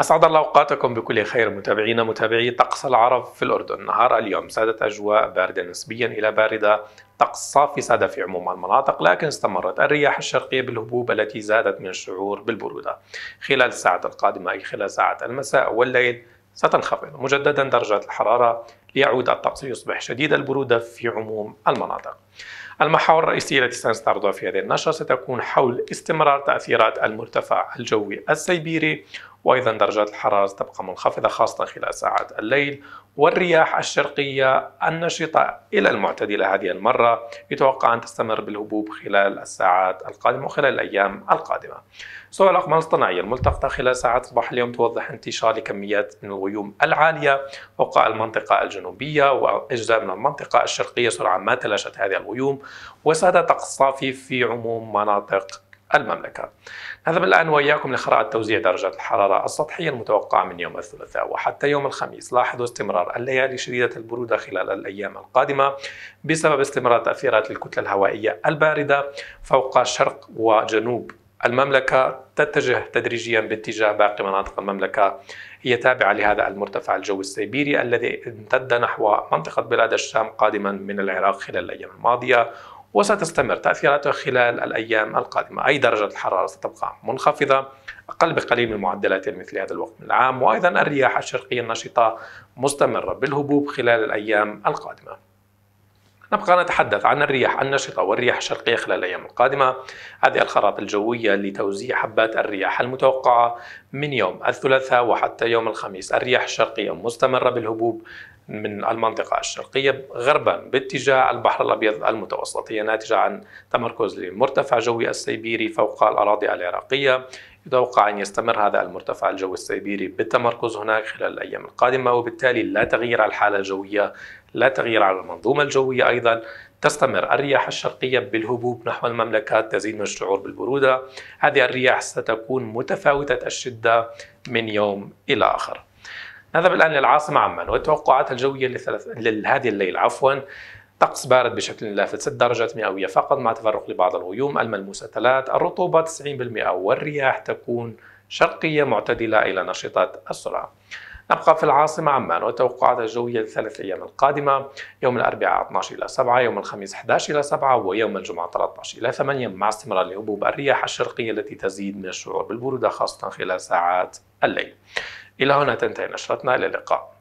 أسعد الله أوقاتكم بكل خير متابعينا متابعي طقس العرب في الأردن نهار اليوم سادت أجواء باردة نسبيا إلى باردة طقس صافي ساد في عموم المناطق لكن استمرت الرياح الشرقية بالهبوب التي زادت من الشعور بالبرودة خلال الساعات القادمة أي خلال ساعات المساء والليل ستنخفض مجددا درجة الحرارة ليعود الطقس ليصبح شديد البرودة في عموم المناطق المحاور الرئيسية التي سنستعرضها في هذه النشرة ستكون حول استمرار تأثيرات المرتفع الجوي السيبيري وأيضا درجات الحرارة تبقى منخفضة خاصة خلال ساعات الليل والرياح الشرقية النشطة إلى المعتدلة هذه المرة يتوقع أن تستمر بالهبوب خلال الساعات القادمة وخلال الأيام القادمة سوى الأقمار الصناعية الملتقطة خلال ساعات صباح اليوم توضح انتشار لكميات من الغيوم العالية فوق المنطقة الجنوبية وأجزاء من المنطقة الشرقية سرعان ما تلاشت هذه الغيوم وساد طقس صافي في عموم مناطق المملكة نذهب الآن وإياكم لقراءة توزيع درجات الحرارة السطحية المتوقعة من يوم الثلاثاء وحتى يوم الخميس لاحظوا استمرار الليالي شديدة البرودة خلال الأيام القادمة بسبب استمرار تأثيرات الكتلة الهوائية الباردة فوق شرق وجنوب المملكة تتجه تدريجيا باتجاه باقي مناطق المملكة هي تابعة لهذا المرتفع الجوي السيبيري الذي امتد نحو منطقة بلاد الشام قادما من العراق خلال الأيام الماضية وستستمر تأثيراته خلال الأيام القادمة أي درجة الحرارة ستبقى منخفضة أقل بقليل من معدلات مثل هذا الوقت من العام وأيضا الرياح الشرقية النشطة مستمرة بالهبوب خلال الأيام القادمة نبقى نتحدث عن الرياح النشطة والرياح الشرقية خلال الأيام القادمة هذه الخرائط الجوية لتوزيع حبات الرياح المتوقعة من يوم الثلاثاء وحتى يوم الخميس الرياح الشرقية مستمرة بالهبوب من المنطقة الشرقية غربا باتجاه البحر الأبيض المتوسط هي ناتجة عن تمركز لمرتفع جوي السيبيري فوق الأراضي العراقية يتوقع أن يستمر هذا المرتفع الجوي السيبيري بالتمركز هناك خلال الأيام القادمة وبالتالي لا تغيير الحالة الجوية لا تغيير على المنظومة الجوية أيضا تستمر الرياح الشرقية بالهبوب نحو المملكة تزيد من الشعور بالبرودة هذه الرياح ستكون متفاوتة الشدة من يوم إلى آخر نذهب الآن للعاصمة عمان والتوقعات الجوية لثلاث... لهذه الليلة عفوا طقس بارد بشكل لافت 6 درجات مئوية فقط مع تفرق لبعض الغيوم الملموسة 3 الرطوبة 90% والرياح تكون شرقية معتدلة إلى نشطة السرعة نبقى في العاصمة عمان والتوقعات الجوية للثلاث أيام القادمة يوم الأربعاء 12 إلى 7 يوم الخميس 11 إلى 7 ويوم الجمعة 13 إلى 8 مع استمرار لهبوب الرياح الشرقية التي تزيد من الشعور بالبرودة خاصة خلال ساعات الليل إلى هنا تنتهي نشرتنا إلى اللقاء